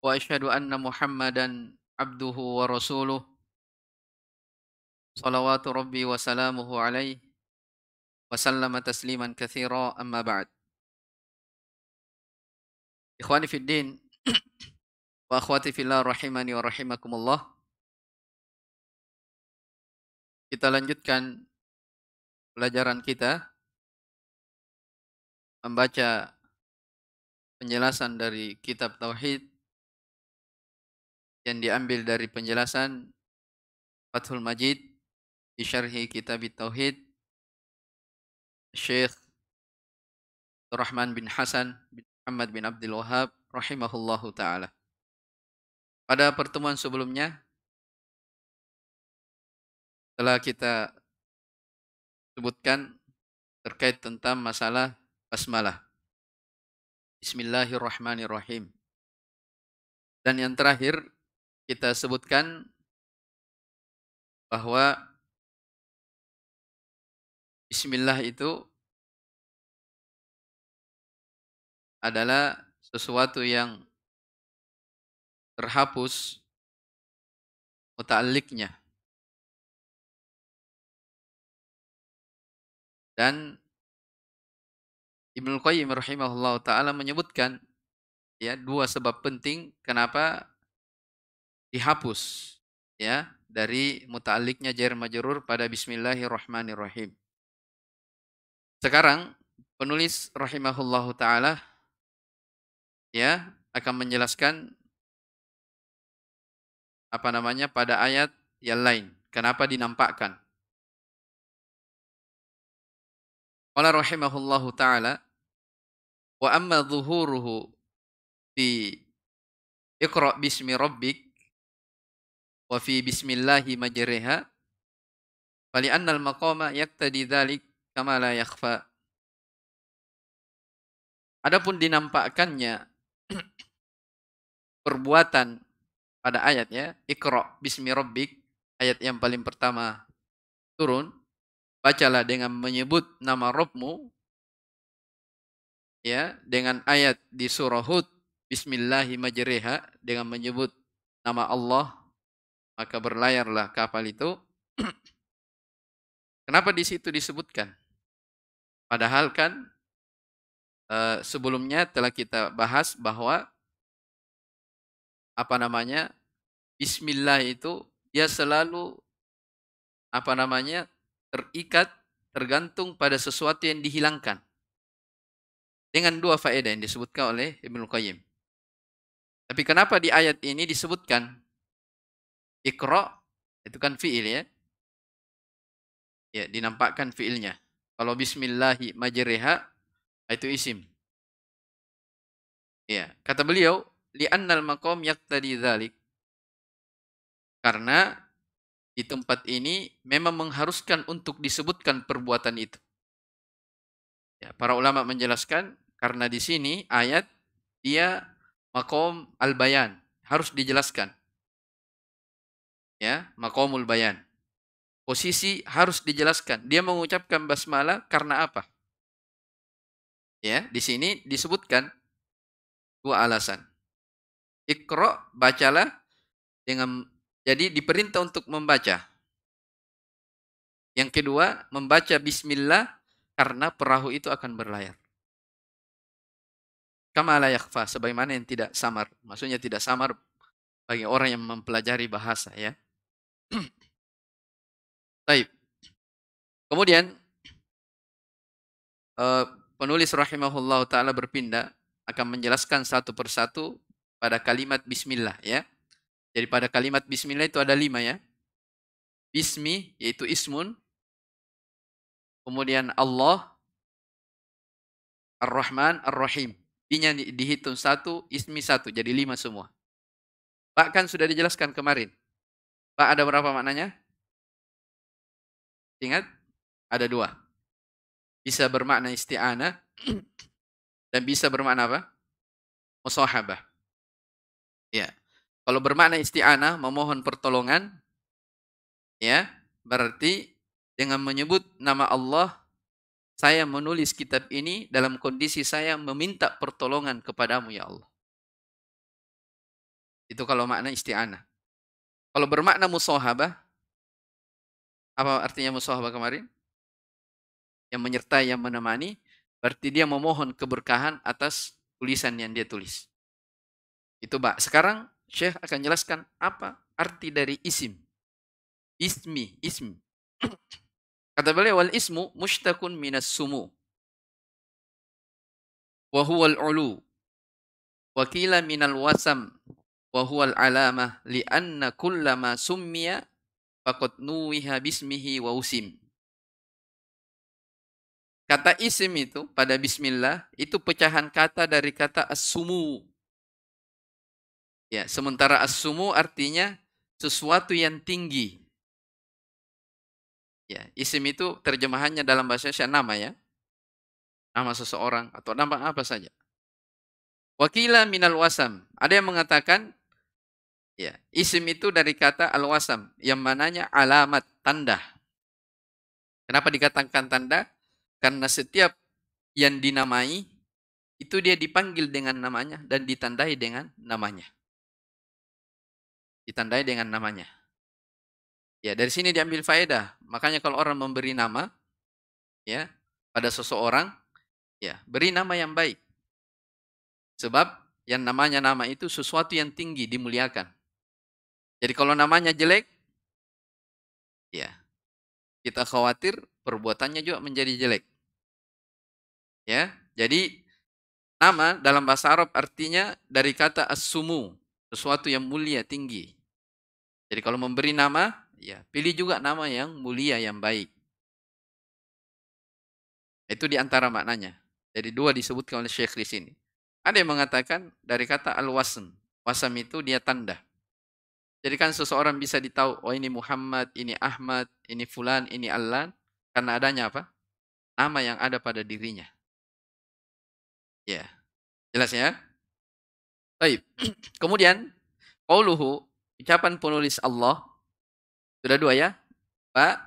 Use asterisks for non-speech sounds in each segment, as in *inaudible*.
واشهد ان محمدا عبده ورسوله صلوات ربي وسلامه عليه وسلم تسليما كثيرا اما بعد اخواني في الدين واخواتي في الله رحمني ورحمكم الله kita lanjutkan pelajaran kita membaca penjelasan dari kitab tauhid dan diambil dari penjelasan Fathul Majid di syarhi kitab Tauhid Syekh Rahman bin Hasan bin Muhammad bin Abdul Wahab rahimahullahu taala. Pada pertemuan sebelumnya telah kita sebutkan terkait tentang masalah basmalah. Bismillahirrahmanirrahim. Dan yang terakhir kita sebutkan bahwa bismillah itu adalah sesuatu yang terhapus mutaliknya Dan Ibnu Qayyim rahimahullah taala menyebutkan ya dua sebab penting kenapa dihapus ya dari mutaliknya jair majrur pada bismillahirrahmanirrahim. Sekarang penulis rahimahullah taala ya akan menjelaskan apa namanya pada ayat yang lain. Kenapa dinampakkan? Qala rahimahullahu taala wa amma zuhuruhu fi Iqra bismi rabbik wa fi bismillahi majriha fali annal maqama yaktadi dzalik kama la yakhfa Adapun dinampakkannya *clears throat* perbuatan pada ayat ya Iqra bismi rabbik ayat yang paling pertama turun bacalah dengan menyebut nama Rabbmu ya dengan ayat di surah Hud bismillahi majriha dengan menyebut nama Allah maka berlayarlah kapal itu. *clears throat* Kenapa di situ disebutkan? Padahal kan eh, sebelumnya telah kita bahas bahwa apa namanya Bismillah itu dia selalu apa namanya terikat tergantung pada sesuatu yang dihilangkan dengan dua faedah yang disebutkan oleh Ibnu Qayyim. Tapi kenapa di ayat ini disebutkan Ikro itu kan fiil ya. Ya, dinampakkan fiilnya. Kalau bismillahi majriha ah, itu isim. Ya, kata beliau makom maqam yaqtadi dzalik. Karena di tempat ini memang mengharuskan untuk disebutkan perbuatan itu. Ya, para ulama menjelaskan karena di sini ayat dia makom al-bayan harus dijelaskan ya makomul bayan posisi harus dijelaskan dia mengucapkan basmalah karena apa ya di sini disebutkan dua alasan ikro bacalah dengan jadi diperintah untuk membaca yang kedua membaca bismillah karena perahu itu akan berlayar kama la sebagaimana yang tidak samar maksudnya tidak samar bagi orang yang mempelajari bahasa ya *clears throat* Baik. Kemudian eh, penulis rahimahullah taala berpindah akan menjelaskan satu persatu pada kalimat bismillah ya. Jadi pada kalimat bismillah itu ada lima ya. Bismi yaitu ismun. Kemudian Allah. Ar-Rahman, Ar-Rahim. Ini dihitung satu, ismi satu. Jadi lima semua. Pak kan sudah dijelaskan kemarin. Pak, ada berapa maknanya? Ingat? Ada dua. Bisa bermakna isti'anah *clears throat* dan bisa bermakna apa? Musahabah. Ya. Kalau bermakna isti'anah, memohon pertolongan, ya, berarti dengan menyebut nama Allah, saya menulis kitab ini dalam kondisi saya meminta pertolongan kepadamu, ya Allah. Itu kalau makna isti'anah. Kalau bermakna musohabah, apa artinya musohabah kemarin? Yang menyertai, yang menemani, berarti dia memohon keberkahan atas tulisan yang dia tulis. Itu Pak. Sekarang Syekh akan jelaskan apa arti dari isim. Ismi, ism. *clears throat* Kata beliau, wal ismu mushtakun minas sumu. Wahuwal al-ulu. Wakila minal wasam wa alamah li'anna kullama summiya faqad nuwiha bismihi wa usim. Kata isim itu pada bismillah itu pecahan kata dari kata as Ya, sementara as artinya sesuatu yang tinggi. Ya, isim itu terjemahannya dalam bahasa Indonesia nama ya. Nama seseorang atau nama apa saja. Wakila minal wasam. Ada yang mengatakan Ya, isim itu dari kata al-wasam yang mananya alamat tanda. Kenapa dikatakan tanda? Karena setiap yang dinamai itu dia dipanggil dengan namanya dan ditandai dengan namanya. Ditandai dengan namanya. Ya, dari sini diambil faedah. Makanya kalau orang memberi nama ya pada seseorang, ya, beri nama yang baik. Sebab yang namanya nama itu sesuatu yang tinggi dimuliakan jadi kalau namanya jelek, ya kita khawatir perbuatannya juga menjadi jelek. Ya, jadi nama dalam bahasa Arab artinya dari kata as-sumu, sesuatu yang mulia, tinggi. Jadi kalau memberi nama, ya pilih juga nama yang mulia, yang baik. Itu di antara maknanya. Jadi dua disebutkan oleh Syekh di sini. Ada yang mengatakan dari kata al-wasm. Wasam itu dia tanda. Jadikan seseorang bisa ditahu, oh ini Muhammad, ini Ahmad, ini Fulan, ini Allan. Karena adanya apa? Nama yang ada pada dirinya. Ya. Yeah. Jelas ya? Baik. *clears throat* Kemudian, Qauluhu, ucapan penulis Allah. Sudah dua ya? Pak,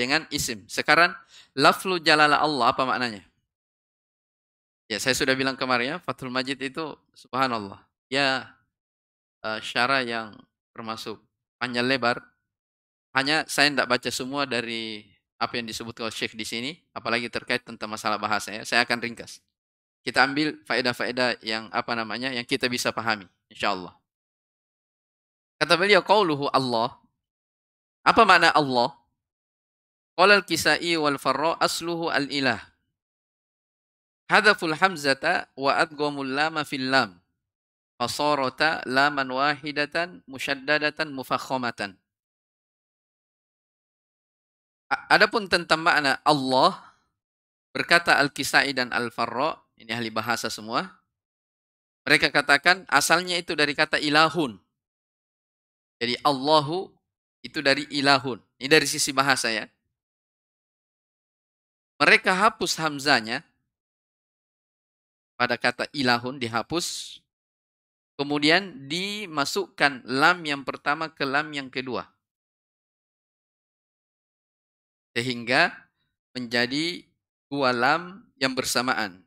dengan isim. Sekarang laflu jalala Allah apa maknanya? Ya, saya sudah bilang kemarin ya, Fathul Majid itu subhanallah. Ya uh, syara yang termasuk panjang lebar. Hanya saya tidak baca semua dari apa yang disebut oleh Syekh di sini, apalagi terkait tentang masalah bahasa ya. Saya akan ringkas. Kita ambil faedah-faedah yang apa namanya yang kita bisa pahami, insyaallah. Kata beliau kau luhu Allah. Apa makna Allah? Qala al-Kisai wal Farra asluhu al-ilah. Hadaful hamzata wa adghamul lama fil lam fasarata laman wahidatan musyaddadatan mufakhamatan. Adapun tentang makna Allah, berkata Al-Kisai dan Al-Farra, ini ahli bahasa semua, mereka katakan asalnya itu dari kata ilahun. Jadi Allahu itu dari ilahun. Ini dari sisi bahasa ya. Mereka hapus hamzanya pada kata ilahun dihapus Kemudian dimasukkan lam yang pertama ke lam yang kedua. Sehingga menjadi dua lam yang bersamaan.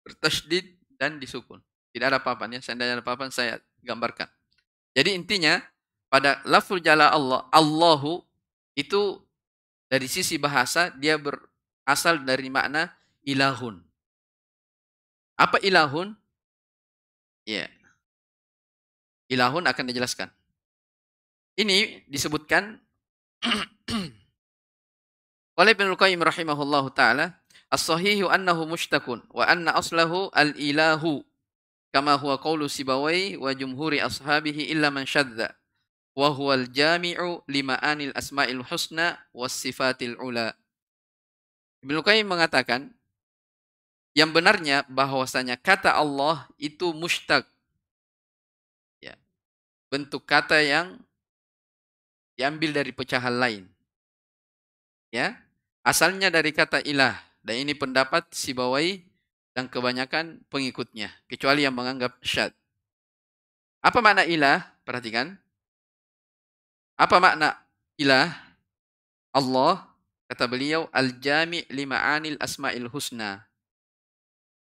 Bertasdid dan disukun. Tidak ada papan ya. Seandainya ada papan saya gambarkan. Jadi intinya pada lafzul jala Allah, Allahu itu dari sisi bahasa dia berasal dari makna ilahun. Apa ilahun? Ya, ilahun akan dijelaskan. Ini disebutkan *clears throat* oleh Ibnu Qayyim rahimahullahu taala, as-sahihu annahu mushtakun wa anna aslahu al-ilahu kama huwa qawlu Sibawai wa jumhuri ashabihi illa man syadza wa huwa al-jami'u lima'anil asma'il husna was sifatil ula. Ibnu Qayyim mengatakan yang benarnya bahwasanya kata Allah itu mushtaq bentuk kata yang diambil dari pecahan lain. Ya, asalnya dari kata ilah dan ini pendapat si bawai dan kebanyakan pengikutnya kecuali yang menganggap syad. Apa makna ilah? Perhatikan. Apa makna ilah? Allah kata beliau al-jami' lima'anil asma'il husna.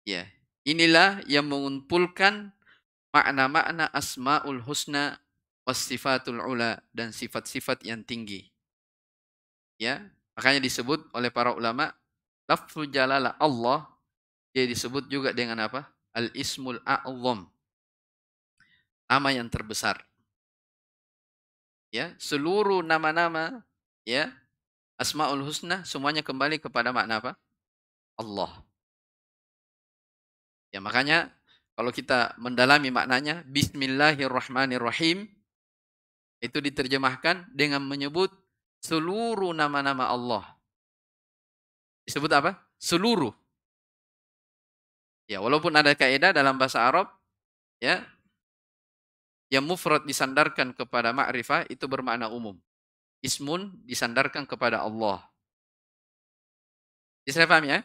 Ya, inilah yang mengumpulkan makna-makna asma'ul husna sifatul ula dan sifat-sifat yang tinggi. Ya, makanya disebut oleh para ulama lafzul jalalah Allah dia disebut juga dengan apa? Al-ismul a'zham. Nama yang terbesar. Ya, seluruh nama-nama ya Asmaul Husna semuanya kembali kepada makna apa? Allah. Ya makanya kalau kita mendalami maknanya, Bismillahirrahmanirrahim, itu diterjemahkan dengan menyebut seluruh nama-nama Allah. Disebut apa? Seluruh. Ya, walaupun ada kaidah dalam bahasa Arab, ya, yang mufrad disandarkan kepada ma'rifah itu bermakna umum. Ismun disandarkan kepada Allah. Bisa dipahami ya?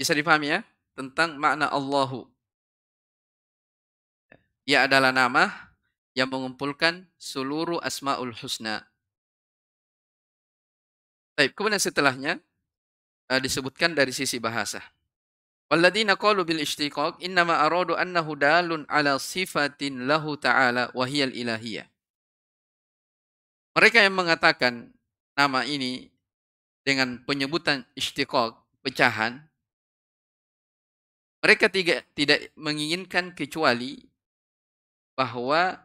Bisa dipahami ya? tentang makna Allahu. Ia adalah nama yang mengumpulkan seluruh asmaul husna. Baik, kemudian setelahnya uh, disebutkan dari sisi bahasa. Walladzina qalu bil ishtiqaq innama aradu annahu dalun ala sifatin lahu ta'ala wa hiyal ilahiyah. Mereka yang mengatakan nama ini dengan penyebutan ishtiqaq, pecahan, mereka tiga, tidak menginginkan kecuali bahwa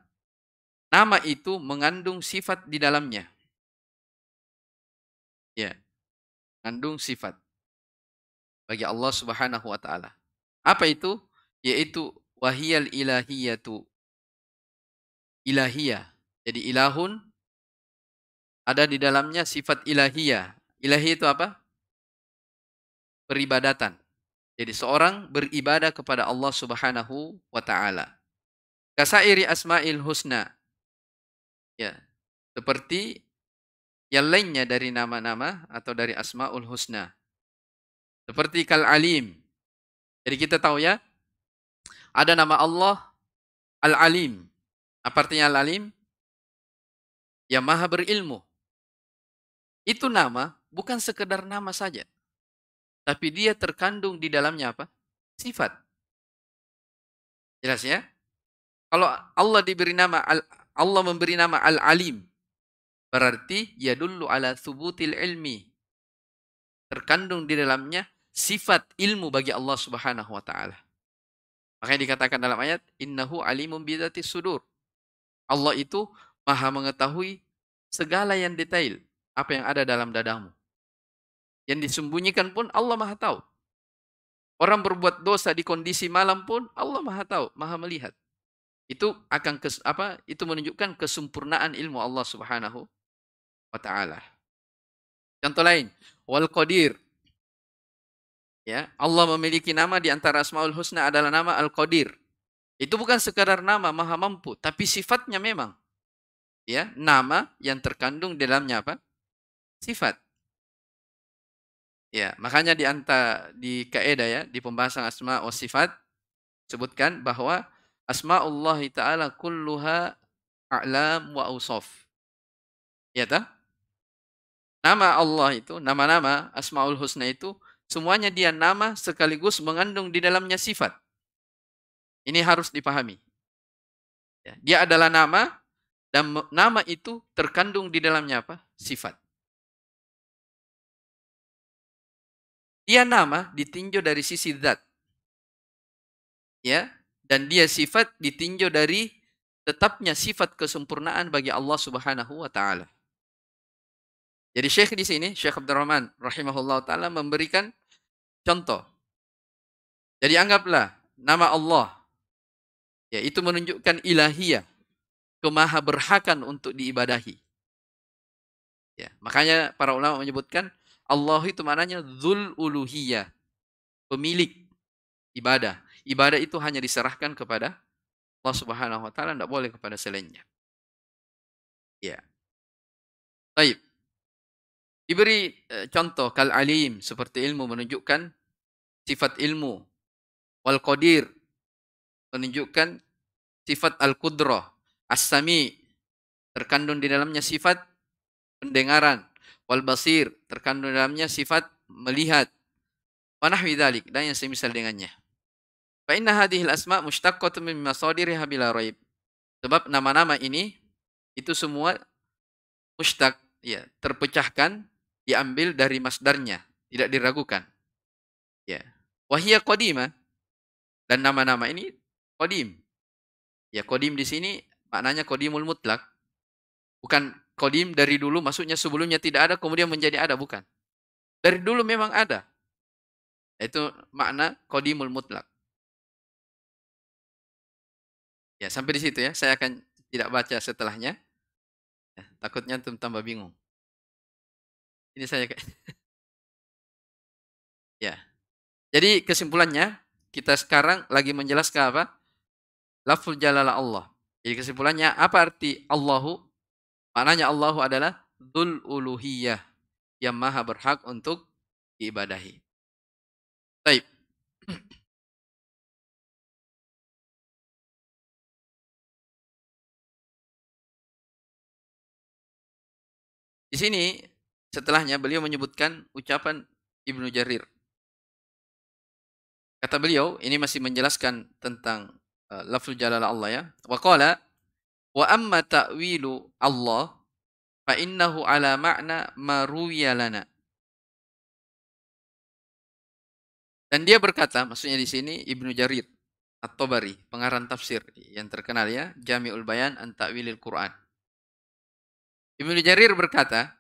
nama itu mengandung sifat di dalamnya. Ya, mengandung sifat bagi Allah Subhanahu wa taala. Apa itu? Yaitu wahiyal ilahiyatu ilahiyah. Jadi ilahun ada di dalamnya sifat ilahiyah. Ilahi itu apa? Peribadatan. Jadi seorang beribadah kepada Allah Subhanahu wa taala. Kasairi asmail husna. Ya, seperti yang lainnya dari nama-nama atau dari asmaul husna. Seperti kal alim. Jadi kita tahu ya, ada nama Allah al alim. Apa artinya al alim? Yang maha berilmu. Itu nama bukan sekedar nama saja. Tapi dia terkandung di dalamnya apa? Sifat. Jelas ya? Kalau Allah diberi nama Allah memberi nama Al-Alim berarti ya dulu ala subutil ilmi. Terkandung di dalamnya sifat ilmu bagi Allah Subhanahu wa taala. Makanya dikatakan dalam ayat innahu alimun bidati sudur. Allah itu maha mengetahui segala yang detail apa yang ada dalam dadamu. Yang disembunyikan pun Allah maha tahu. Orang berbuat dosa di kondisi malam pun Allah maha tahu, maha melihat. Itu akan kes, apa? Itu menunjukkan kesempurnaan ilmu Allah Subhanahu wa taala. Contoh lain, Wal Qadir. Ya, Allah memiliki nama di antara Asmaul Husna adalah nama Al Qadir. Itu bukan sekadar nama Maha Mampu, tapi sifatnya memang ya, nama yang terkandung dalamnya apa? Sifat. Ya, makanya di anta di kaidah ya, di pembahasan asma wa sifat sebutkan bahwa asma itu taala kulluha a'lam wa ausaf. Ya ta Nama Allah itu, nama-nama Asmaul Husna itu semuanya dia nama sekaligus mengandung di dalamnya sifat. Ini harus dipahami. Ya, dia adalah nama dan nama itu terkandung di dalamnya apa? Sifat. Dia nama ditinjau dari sisi zat. Ya, dan dia sifat ditinjau dari tetapnya sifat kesempurnaan bagi Allah Subhanahu wa taala. Jadi Syekh di sini, Syekh Abdurrahman rahimahullah taala memberikan contoh. Jadi anggaplah nama Allah ya itu menunjukkan ilahiyah, kemaha berhakan untuk diibadahi. Ya, makanya para ulama menyebutkan Allah itu mananya zul uluhiyah, pemilik ibadah. Ibadah itu hanya diserahkan kepada Allah Subhanahu wa taala, tidak boleh kepada selainnya. Ya. Baik. Diberi e, contoh kal alim seperti ilmu menunjukkan sifat ilmu. Wal qadir menunjukkan sifat al qudrah. As-sami terkandung di dalamnya sifat pendengaran wal basir terkandung dalamnya sifat melihat Panah widalik dan yang semisal dengannya fa inna hadhihi asma mushtaqqatun min masadiriha bila raib sebab nama-nama ini itu semua mushtaq ya terpecahkan diambil dari masdarnya tidak diragukan ya wahia qadima dan nama-nama ini qadim ya qadim di sini maknanya qadimul mutlak bukan kodim dari dulu maksudnya sebelumnya tidak ada kemudian menjadi ada bukan. Dari dulu memang ada. Itu makna kodimul mutlak. Ya, sampai di situ ya. Saya akan tidak baca setelahnya. Ya, takutnya tuh tambah bingung. Ini saya *laughs* Ya. Jadi kesimpulannya kita sekarang lagi menjelaskan apa? Lafzul jalalah Allah. Jadi kesimpulannya apa arti Allahu Maknanya Allah adalah Dhul Uluhiyah yang maha berhak untuk diibadahi. Baik. Di sini setelahnya beliau menyebutkan ucapan Ibnu Jarir. Kata beliau, ini masih menjelaskan tentang uh, lafzul jalala Allah ya. Wa qala Wa amma ta'wilu Allah fa innahu ala ma'na maruya lana. Dan dia berkata, maksudnya di sini Ibnu Jarir atau tabari pengarang tafsir yang terkenal ya, Jami'ul Bayan an Ta'wilil Quran. Ibnu Jarir berkata,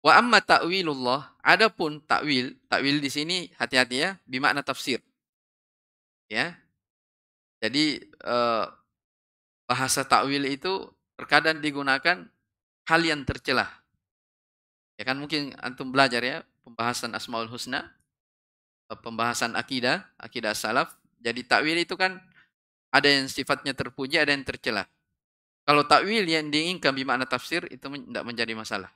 Wa amma ta'wilullah, adapun ta'wil, ta'wil di sini hati-hati ya, bimakna tafsir. Ya. Jadi eh, bahasa takwil itu terkadang digunakan hal yang tercelah. Ya kan mungkin antum belajar ya pembahasan Asmaul Husna, eh, pembahasan akidah, akidah salaf. Jadi takwil itu kan ada yang sifatnya terpuji, ada yang tercelah. Kalau takwil yang diinginkan makna tafsir itu tidak menjadi masalah.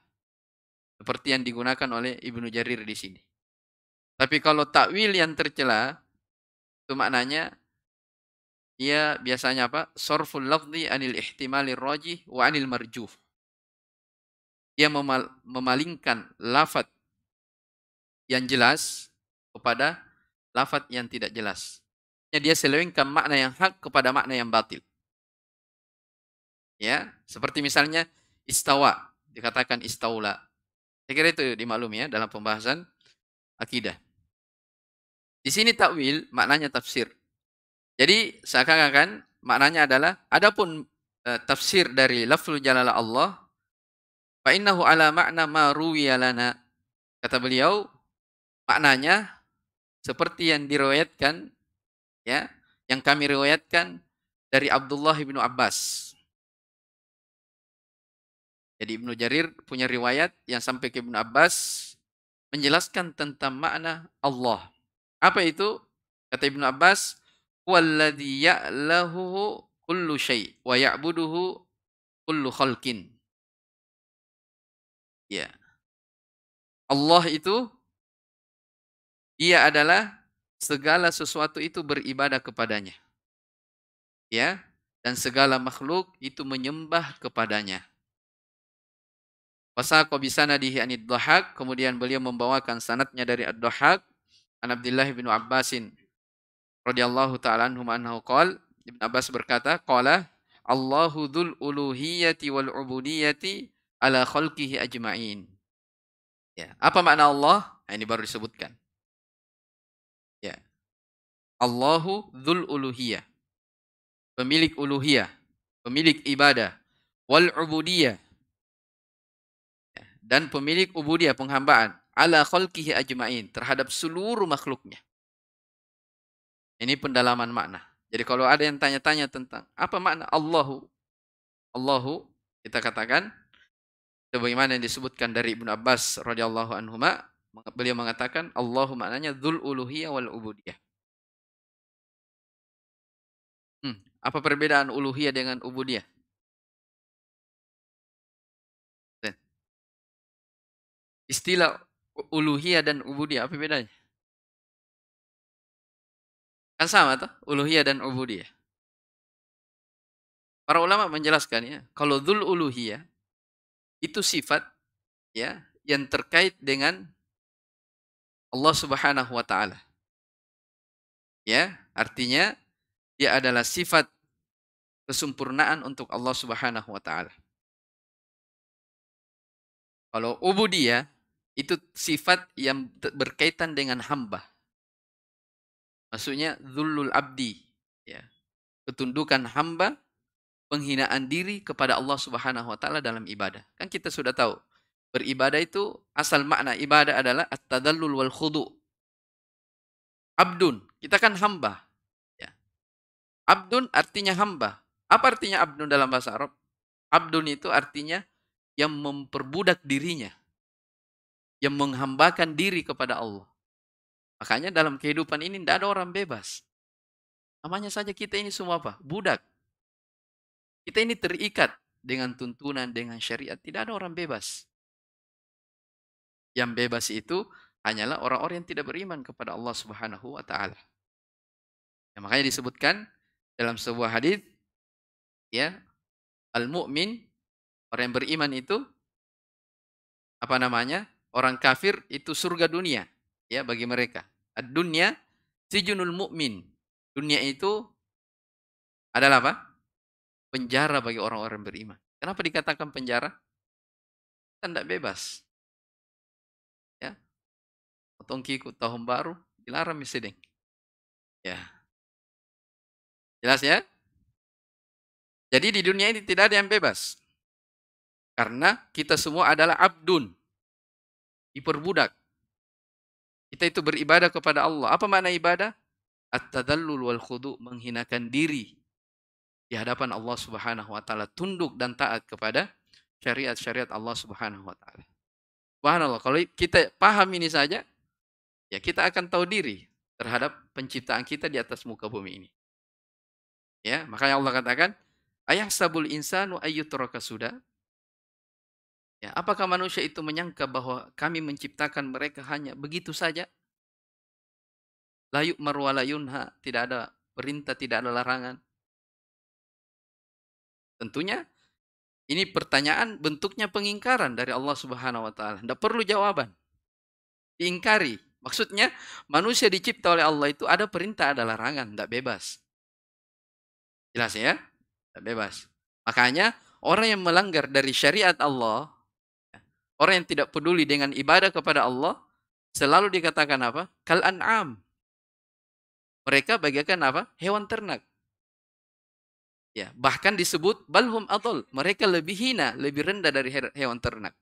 Seperti yang digunakan oleh Ibnu Jarir di sini. Tapi kalau takwil yang tercela itu maknanya dia biasanya apa? Sorful lafzi anil ihtimalir rajih wa anil marjuh. Dia memal memalingkan lafat yang jelas kepada lafat yang tidak jelas. Ya, dia selewengkan makna yang hak kepada makna yang batil. Ya, seperti misalnya istawa dikatakan istaula. Saya kira itu dimaklumi ya dalam pembahasan akidah. Di sini takwil maknanya tafsir. Jadi seakan-akan kan, maknanya adalah adapun e, tafsir dari lafzul jalala Allah fa innahu ala makna ma ruwiyalana kata beliau maknanya seperti yang diriwayatkan ya yang kami riwayatkan dari Abdullah bin Abbas jadi Ibnu Jarir punya riwayat yang sampai ke Ibnu Abbas menjelaskan tentang makna Allah. Apa itu? Kata Ibnu Abbas, Walladhi ya'lahuhu kullu syai' wa ya'buduhu kullu Ya. Allah itu ia adalah segala sesuatu itu beribadah kepadanya. Ya, dan segala makhluk itu menyembah kepadanya. kau bisa dihi anid dohak, kemudian beliau membawakan sanatnya dari ad-dhahak, an Abdullah bin Abbasin radhiyallahu taala anhu anhu qol Ibn Abbas berkata qala Allahu dzul uluhiyati wal ubudiyati ala khalqihi ajmain. Ya, apa makna Allah? Nah, ini baru disebutkan. Ya. Allahu dzul uluhiyah. Pemilik uluhiyah, pemilik ibadah, wal ubudiyah. Ya. Dan pemilik ubudiyah penghambaan ala khalqihi ajmain terhadap seluruh makhluknya. Ini pendalaman makna. Jadi kalau ada yang tanya-tanya tentang apa makna Allahu, Allahu kita katakan sebagaimana yang disebutkan dari Ibnu Abbas radhiyallahu anhu beliau mengatakan Allahu maknanya dzul uluhiyah wal ubudiyah. Hmm, apa perbedaan uluhiyah dengan ubudiyah? Istilah uluhiyah dan ubudiyah apa bedanya? Kan sama tuh, uluhiyah dan ubudiyah. Para ulama menjelaskan ya, kalau dulu uluhiyah itu sifat ya yang terkait dengan Allah Subhanahu wa taala. Ya, artinya dia adalah sifat kesempurnaan untuk Allah Subhanahu wa taala. Kalau ubudiyah itu sifat yang berkaitan dengan hamba. Maksudnya zulul abdi, ya. Ketundukan hamba, penghinaan diri kepada Allah Subhanahu wa taala dalam ibadah. Kan kita sudah tahu, beribadah itu asal makna ibadah adalah at-tadallul wal khudu. Abdun, kita kan hamba. Ya. Abdun artinya hamba. Apa artinya abdun dalam bahasa Arab? Abdun itu artinya yang memperbudak dirinya. Yang menghambakan diri kepada Allah. Makanya dalam kehidupan ini tidak ada orang bebas. Namanya saja kita ini semua apa? Budak. Kita ini terikat dengan tuntunan, dengan syariat. Tidak ada orang bebas. Yang bebas itu hanyalah orang-orang yang tidak beriman kepada Allah Subhanahu wa taala. Ya, makanya disebutkan dalam sebuah hadis ya, al-mu'min orang yang beriman itu apa namanya? Orang kafir itu surga dunia ya bagi mereka. ad si sijunul mukmin Dunia itu adalah apa? Penjara bagi orang-orang beriman. Kenapa dikatakan penjara? Kita tidak bebas. Ya. Potong kiku tahun baru dilarang misalnya. Ya. Jelas ya? Jadi di dunia ini tidak ada yang bebas. Karena kita semua adalah abdun. Diperbudak. Kita itu beribadah kepada Allah. Apa makna ibadah? At-tadallul wal khudu menghinakan diri di hadapan Allah Subhanahu wa taala, tunduk dan taat kepada syariat-syariat Allah Subhanahu wa taala. Subhanallah, kalau kita paham ini saja, ya kita akan tahu diri terhadap penciptaan kita di atas muka bumi ini. Ya, makanya Allah katakan, Ayah sabul insanu ayyutraka sudah. Ya, apakah manusia itu menyangka bahwa kami menciptakan mereka hanya begitu saja? Layuk marwalayunha, tidak ada perintah, tidak ada larangan. Tentunya ini pertanyaan bentuknya pengingkaran dari Allah Subhanahu wa taala. Tidak perlu jawaban. Diingkari. Maksudnya manusia dicipta oleh Allah itu ada perintah, ada larangan, tidak bebas. Jelas ya? Tidak bebas. Makanya orang yang melanggar dari syariat Allah Orang yang tidak peduli dengan ibadah kepada Allah selalu dikatakan apa? Kal an'am. Mereka bagaikan apa? Hewan ternak. Ya, bahkan disebut balhum atol. Mereka lebih hina, lebih rendah dari hewan ternak.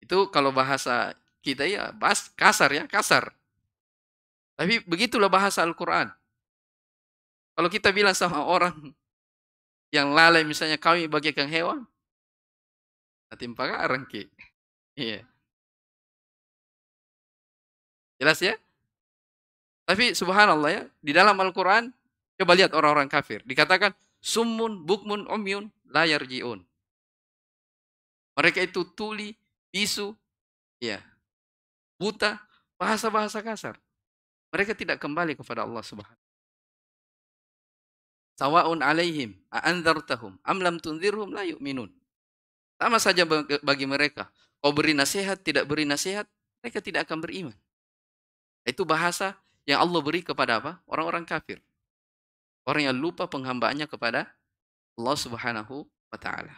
Itu kalau bahasa kita ya bahas kasar ya, kasar. Tapi begitulah bahasa Al-Qur'an. Kalau kita bilang sama orang yang lalai misalnya kami bagaikan hewan, Natimpa arang arangki. Iya. Jelas ya? Tapi subhanallah ya, di dalam Al-Quran, coba lihat orang-orang kafir. Dikatakan, summun, bukmun, umyun layar jiun. Mereka itu tuli, bisu, ya, buta, bahasa-bahasa kasar. Mereka tidak kembali kepada Allah Subhanahu Sawaun alaihim a'anzartahum am lam tunzirhum la yu'minun. Sama saja bagi mereka. Kau beri nasihat, tidak beri nasihat, mereka tidak akan beriman. Itu bahasa yang Allah beri kepada apa? Orang-orang kafir. Orang yang lupa penghambaannya kepada Allah Subhanahu wa taala.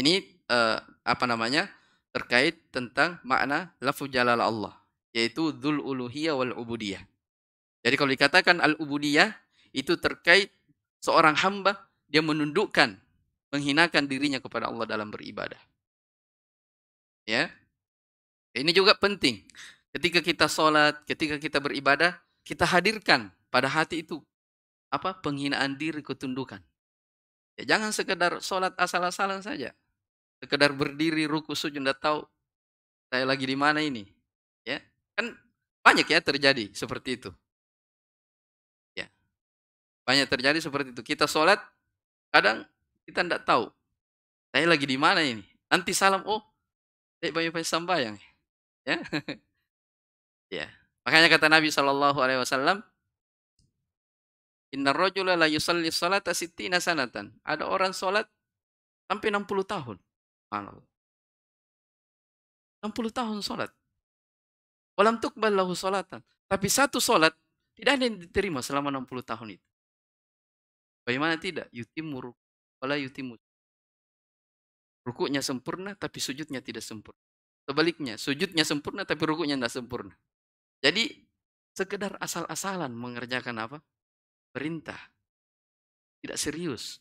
Ini uh, apa namanya? terkait tentang makna lafuz jalal Allah, yaitu dzul uluhiyah wal ubudiyah. Jadi kalau dikatakan al ubudiyah itu terkait seorang hamba dia menundukkan menghinakan dirinya kepada Allah dalam beribadah. Ya. Ini juga penting. Ketika kita sholat, ketika kita beribadah, kita hadirkan pada hati itu apa penghinaan diri ketundukan. Ya, jangan sekedar sholat asal-asalan saja. Sekedar berdiri ruku sujud tidak tahu saya lagi di mana ini. Ya, kan banyak ya terjadi seperti itu. Ya. Banyak terjadi seperti itu. Kita sholat kadang kita tidak tahu. Saya nah, lagi di mana ini? Nanti salam, oh, saya eh, banyak banyak sambayang. Ya. *laughs* ya. Makanya kata Nabi Shallallahu Alaihi Wasallam, Inna rojula la yusalli salata sittina nasanatan Ada orang sholat sampai 60 tahun. Subhanallah. 60 tahun sholat. Walam tukbal lahu sholatan. Tapi satu sholat tidak ada yang diterima selama 60 tahun itu. Bagaimana tidak? Yutimur wala yutimu. Rukuknya sempurna tapi sujudnya tidak sempurna. Sebaliknya, sujudnya sempurna tapi rukuknya tidak sempurna. Jadi sekedar asal-asalan mengerjakan apa? Perintah. Tidak serius.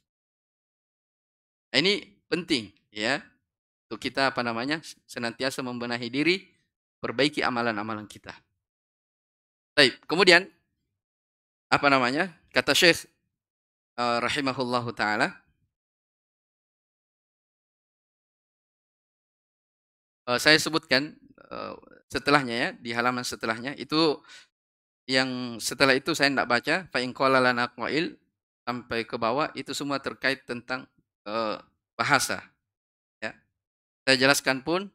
Nah, ini penting ya. Untuk kita apa namanya? senantiasa membenahi diri, perbaiki amalan-amalan kita. Baik, kemudian apa namanya? Kata Syekh uh, rahimahullahu taala Eh, saya sebutkan eh, setelahnya ya di halaman setelahnya itu yang setelah itu saya tidak baca Pak in lana sampai ke bawah itu semua terkait tentang eh, bahasa ya saya jelaskan pun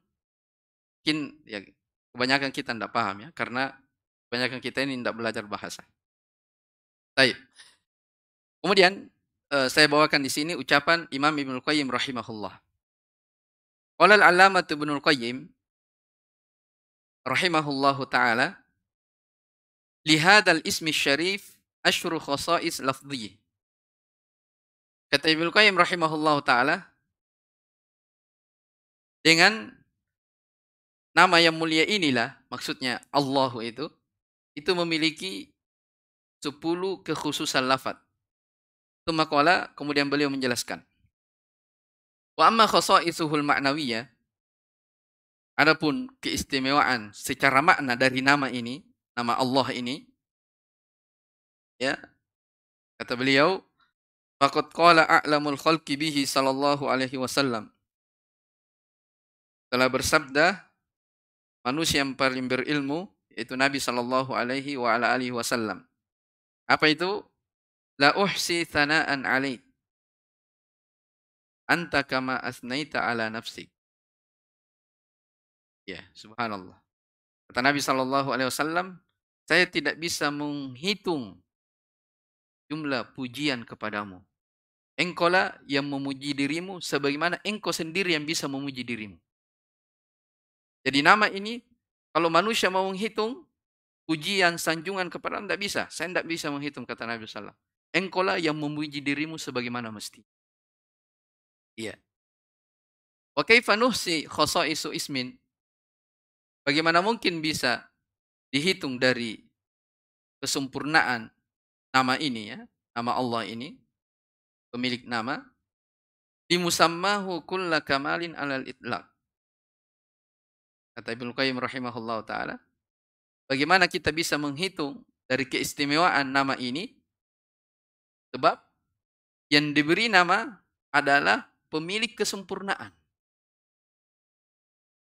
mungkin ya kebanyakan kita tidak paham ya karena kebanyakan kita ini tidak belajar bahasa Baik. Kemudian saya bawakan di sini ucapan Imam Ibnu Qayyim rahimahullah. Qala al-'Allamah Ibnu Qayyim rahimahullahu taala li hadzal ismi syarif asyru khasa'is lafdhiyah. Kata Ibnu Qayyim rahimahullahu taala dengan nama yang mulia inilah maksudnya Allahu itu itu memiliki 10 kekhususan lafat. Tumakwala kemudian beliau menjelaskan. Wa amma khasa'isuhul ma'nawiyah Adapun keistimewaan secara makna dari nama ini, nama Allah ini, ya, kata beliau, Faqad qala a'lamul khalqi bihi sallallahu alaihi wasallam. Telah bersabda manusia yang paling berilmu yaitu Nabi sallallahu alaihi wa ala alihi wasallam. Apa itu? La uhsi thana'an alaik. Anta kama asnaita ala nafsik. Ya, subhanallah. Kata Nabi Shallallahu Alaihi Wasallam, saya tidak bisa menghitung jumlah pujian kepadamu. Engkaulah yang memuji dirimu sebagaimana engkau sendiri yang bisa memuji dirimu. Jadi nama ini kalau manusia mau menghitung pujian sanjungan kepada tidak bisa. Saya tidak bisa menghitung kata Nabi Sallam. Engkaulah yang memuji dirimu sebagaimana mesti. Iya. Wa kaifa nuhsi isu ismin? Bagaimana mungkin bisa dihitung dari kesempurnaan nama ini ya, nama Allah ini, pemilik nama, bimusammahu kulla kamalin alal itlaq. Kata Ibnu Qayyim rahimahullah ta'ala, bagaimana kita bisa menghitung dari keistimewaan nama ini? Sebab yang diberi nama adalah pemilik kesempurnaan.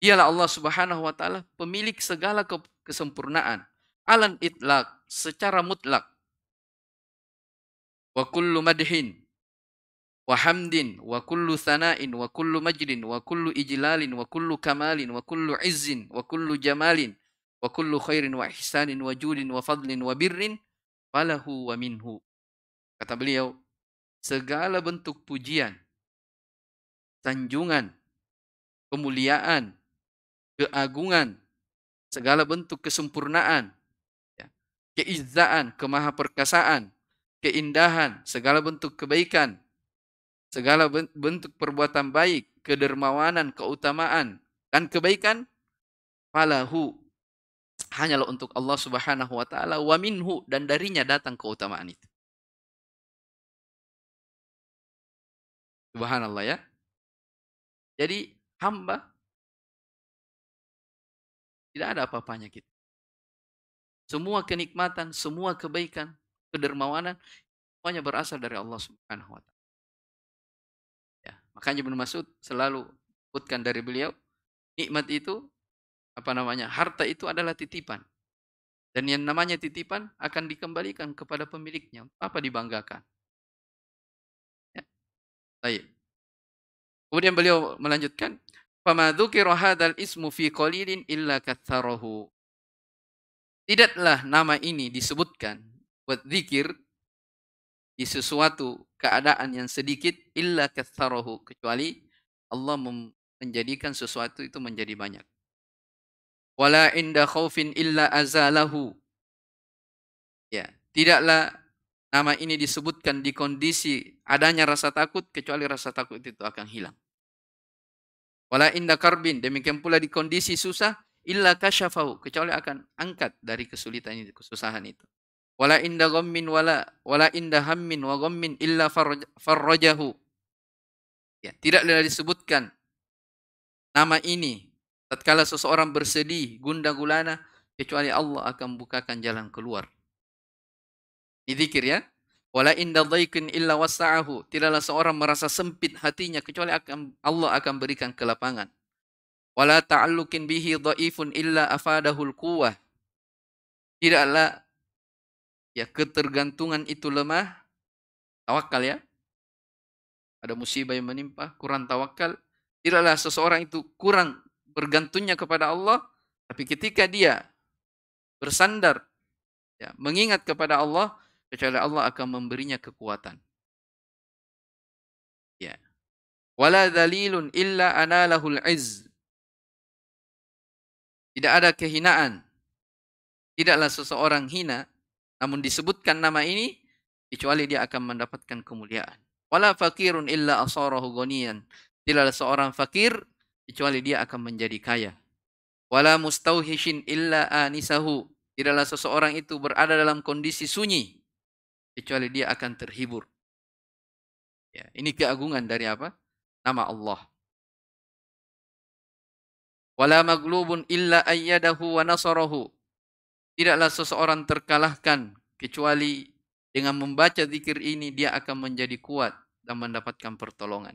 ialah Allah Subhanahu wa taala, pemilik segala kesempurnaan. Alan itlak secara mutlak. Wa kullu madhin wa hamdin wa kullu thana'in wa kullu majdin wa kullu ijlalin wa kullu kamalin wa kullu izzin wa kullu jamalin wa kullu khairin wa ihsanin wa judin wa fadlin wa birrin falahu wa minhu. Kata beliau, segala bentuk pujian Tanjungan, kemuliaan, keagungan, segala bentuk kesempurnaan, ya, keizzaan, kemahaperkasaan, keindahan, segala bentuk kebaikan, segala bentuk perbuatan baik, kedermawanan, keutamaan, dan kebaikan, falahu, hanyalah untuk Allah Subhanahu wa taala wa minhu dan darinya datang keutamaan itu. Subhanallah ya. Jadi hamba tidak ada apa-apanya kita. Semua kenikmatan, semua kebaikan, kedermawanan semuanya berasal dari Allah Subhanahu wa taala. Ya, makanya Ibnu Mas'ud selalu sebutkan dari beliau, nikmat itu apa namanya? Harta itu adalah titipan. Dan yang namanya titipan akan dikembalikan kepada pemiliknya. Apa dibanggakan? Ya. Baik. Kemudian beliau melanjutkan, pamaduki dzukira ismu fi qalilin illa katsarahu." Tidaklah nama ini disebutkan buat zikir di sesuatu keadaan yang sedikit illa katsarahu kecuali Allah menjadikan sesuatu itu menjadi banyak. Wala inda khaufin illa azalahu. Ya, tidaklah nama ini disebutkan di kondisi adanya rasa takut kecuali rasa takut itu akan hilang. Wala inda karbin. Demikian pula di kondisi susah. Illa kasyafau. Kecuali akan angkat dari kesulitan itu, kesusahan itu. Wala inda ghammin wala, wala inda hammin wa ghammin illa farrajahu. Ya, ada disebutkan nama ini. Tatkala seseorang bersedih, gunda gulana, kecuali Allah akan bukakan jalan keluar. Ini zikir ya. Wala inda dhaikin illa wasa'ahu. Tidaklah seorang merasa sempit hatinya kecuali akan Allah akan berikan kelapangan. Wala ta'allukin bihi dhaifun illa afadahul quwwah. Tidaklah ya ketergantungan itu lemah. Tawakal ya. Ada musibah yang menimpa, kurang tawakal. Tidaklah seseorang itu kurang bergantungnya kepada Allah, tapi ketika dia bersandar ya, mengingat kepada Allah, kecuali Allah akan memberinya kekuatan. Ya. Wala dalilun illa lahul izz. Tidak ada kehinaan. Tidaklah seseorang hina, namun disebutkan nama ini, kecuali dia akan mendapatkan kemuliaan. Wala fakirun illa asarahu ghaniyan. Tidaklah seorang fakir, kecuali dia akan menjadi kaya. Wala mustauhishin illa anisahu. Tidaklah seseorang itu berada dalam kondisi sunyi, kecuali dia akan terhibur. Ya, ini keagungan dari apa? Nama Allah. Wala maglubun illa ayyadahu wa nasarahu. Tidaklah seseorang terkalahkan kecuali dengan membaca zikir ini dia akan menjadi kuat dan mendapatkan pertolongan.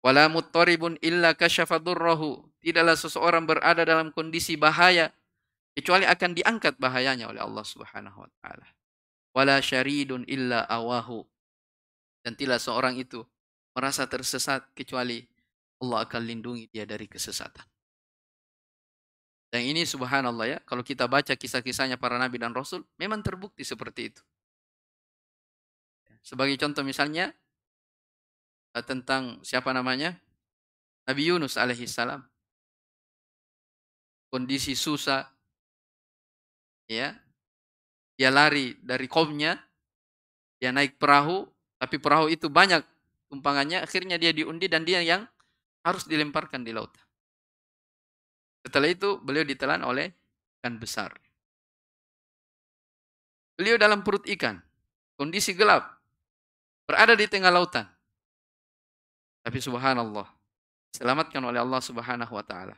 Wala muttaribun illa kasyafadurrahu. Tidaklah seseorang berada dalam kondisi bahaya kecuali akan diangkat bahayanya oleh Allah Subhanahu wa taala wala syaridun illa awahu. Dan tidak seorang itu merasa tersesat kecuali Allah akan lindungi dia dari kesesatan. Dan ini subhanallah ya, kalau kita baca kisah-kisahnya para nabi dan rasul, memang terbukti seperti itu. Sebagai contoh misalnya, eh, tentang siapa namanya? Nabi Yunus alaihissalam. Kondisi susah, ya dia lari dari kaumnya, dia naik perahu, tapi perahu itu banyak tumpangannya, akhirnya dia diundi dan dia yang harus dilemparkan di lautan. Setelah itu beliau ditelan oleh ikan besar. Beliau dalam perut ikan, kondisi gelap, berada di tengah lautan. Tapi subhanallah, selamatkan oleh Allah subhanahu wa ta'ala.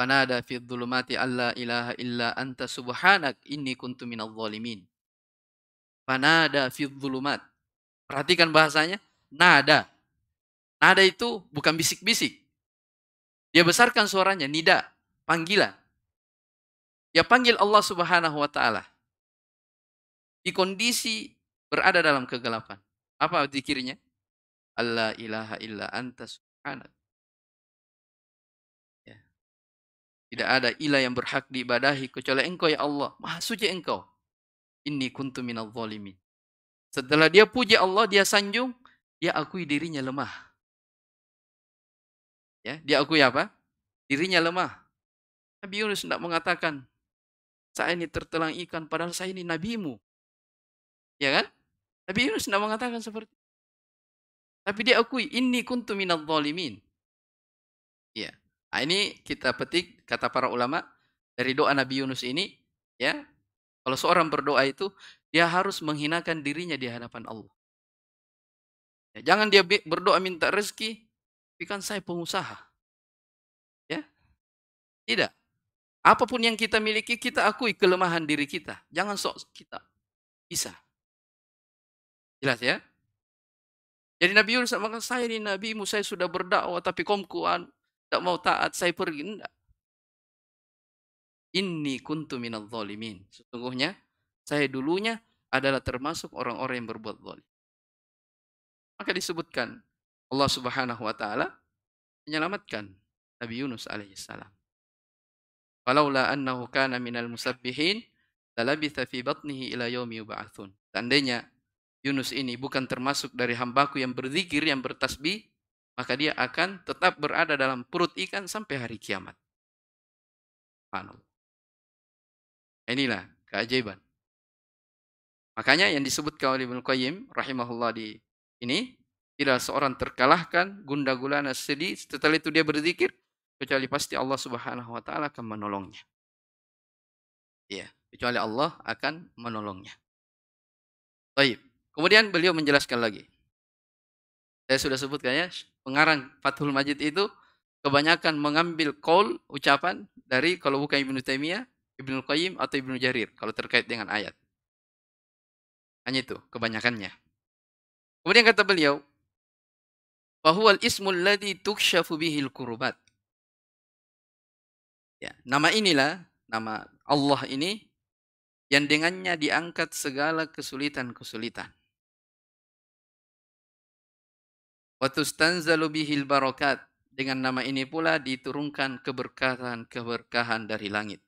Fanada fi dhulumati alla ilaha illa anta subhanak inni kuntu minal zalimin. Fanada fi dhulumat. Perhatikan bahasanya. Nada. Nada itu bukan bisik-bisik. Dia besarkan suaranya. Nida. Panggilan. Dia panggil Allah subhanahu wa ta'ala. Di kondisi berada dalam kegelapan. Apa pikirnya? Allah ilaha illa anta subhanak. Tidak ada ilah yang berhak diibadahi kecuali engkau ya Allah. Maha suci engkau. ini kuntu minal zalimin. Setelah dia puji Allah, dia sanjung, dia akui dirinya lemah. Ya, dia akui apa? Dirinya lemah. Nabi Yunus tidak mengatakan, saya ini tertelang ikan, padahal saya ini nabimu. Ya kan? Nabi Yunus tidak mengatakan seperti itu. Tapi dia akui, ini kuntu minal zalimin. Nah, ini kita petik kata para ulama dari doa Nabi Yunus ini ya. Kalau seorang berdoa itu dia harus menghinakan dirinya di hadapan Allah. Ya, jangan dia berdoa minta rezeki, tapi kan saya pengusaha. Ya? Tidak. Apapun yang kita miliki, kita akui kelemahan diri kita. Jangan sok kita bisa. Jelas ya? Jadi Nabi Yunus mengatakan, saya ini Nabi Musa sudah berdakwah, tapi kaumku tidak mau taat, saya pergi. Tidak. Ini kuntu minal zalimin. Sesungguhnya, saya dulunya adalah termasuk orang-orang yang berbuat zalim. Maka disebutkan Allah Subhanahu wa taala menyelamatkan Nabi Yunus alaihissalam. Falaula annahu kana minal musabbihin lalabitha fi batnihi ila yawmi yub'atsun. Seandainya Yunus ini bukan termasuk dari hambaku yang berzikir, yang bertasbih, maka dia akan tetap berada dalam perut ikan sampai hari kiamat. Inilah keajaiban. Makanya yang disebutkan oleh Ibn Qayyim rahimahullah di ini tidak seorang terkalahkan gunda gulana sedih setelah itu dia berzikir kecuali pasti Allah Subhanahu wa taala akan menolongnya. Ya, kecuali Allah akan menolongnya. Baik. Kemudian beliau menjelaskan lagi saya sudah sebutkan ya, pengarang Fathul Majid itu kebanyakan mengambil call ucapan dari kalau bukan Ibnu Taimiyah, Ibnu Qayyim atau Ibnu Jarir kalau terkait dengan ayat. Hanya itu kebanyakannya. Kemudian kata beliau, bahwa ismul ladhi tukshafu bihil kurubat. Ya, nama inilah nama Allah ini yang dengannya diangkat segala kesulitan-kesulitan. Watustanzalu bihil barakat. Dengan nama ini pula diturunkan keberkahan-keberkahan dari langit.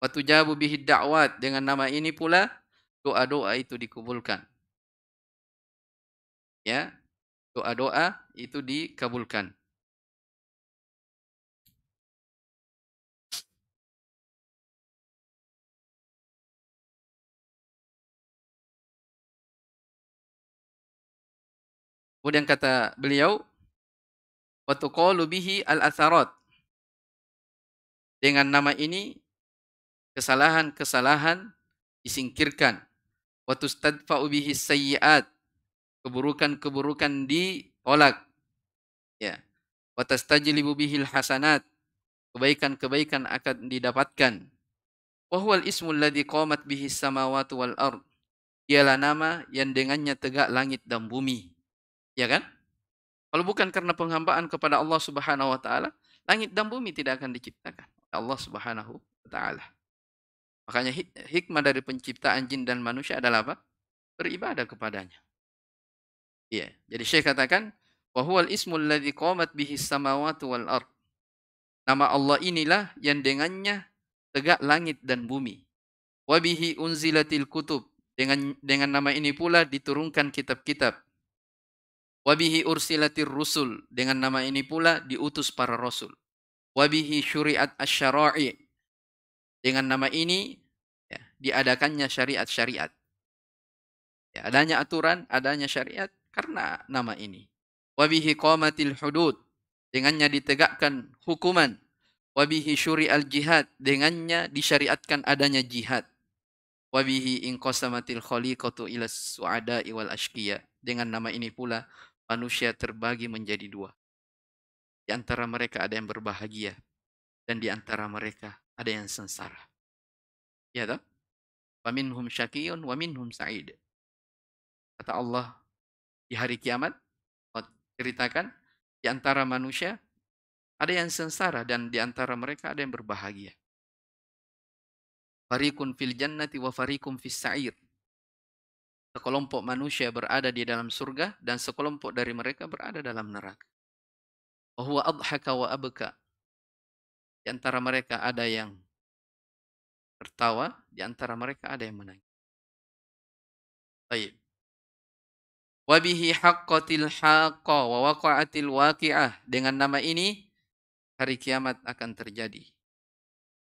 Watujabu bihid da'wat. Dengan nama ini pula doa-doa itu dikabulkan. Ya, doa-doa itu dikabulkan. Kemudian kata beliau, watuqalu bihi al-atharat. Dengan nama ini kesalahan-kesalahan disingkirkan. Watustadfa'u bihi sayyi'at. Keburukan-keburukan ditolak. Ya. Watastajlibu bihil hasanat. Kebaikan-kebaikan akan didapatkan. Wahual ismul ladhi qamat bihi samawatu wal ard. Ialah nama yang dengannya tegak langit dan bumi. Ya kan? Kalau bukan karena penghambaan kepada Allah Subhanahu wa taala, langit dan bumi tidak akan diciptakan Allah Subhanahu wa taala. Makanya hikmah dari penciptaan jin dan manusia adalah apa? Beribadah kepadanya. Iya. Jadi Syekh katakan, "Wa huwal ismul ladzi qamat bihi samawati wal ard." Nama Allah inilah yang dengannya tegak langit dan bumi. Wa bihi unzilatil kutub. Dengan dengan nama ini pula diturunkan kitab-kitab. Wabihi ursilatir rusul. Dengan nama ini pula diutus para rasul. Wabihi syuriat asyara'i. Dengan nama ini ya, diadakannya syariat-syariat. Ya, adanya aturan, adanya syariat karena nama ini. Wabihi qamatil hudud. Dengannya ditegakkan hukuman. Wabihi syuri al jihad. Dengannya disyariatkan adanya jihad. Wabihi inqasamatil khaliqatu ila su'ada'i wal Ashkiyah Dengan nama ini pula manusia terbagi menjadi dua. Di antara mereka ada yang berbahagia, dan di antara mereka ada yang sengsara. Ya tak? minhum syakiyun wa minhum sa'id. Kata Allah di hari kiamat, ceritakan, di antara manusia ada yang sengsara dan di antara mereka ada yang berbahagia. Farikun fil jannati wa farikum fis sa'ir. Sekelompok manusia berada di dalam surga dan sekelompok dari mereka berada dalam neraka. Wa adhaka wa abka. Di antara mereka ada yang tertawa, di antara mereka ada yang menangis. Baik. Wabihi haqqatil haqqa wa waqa'atil waqi'ah. Dengan nama ini, hari kiamat akan terjadi.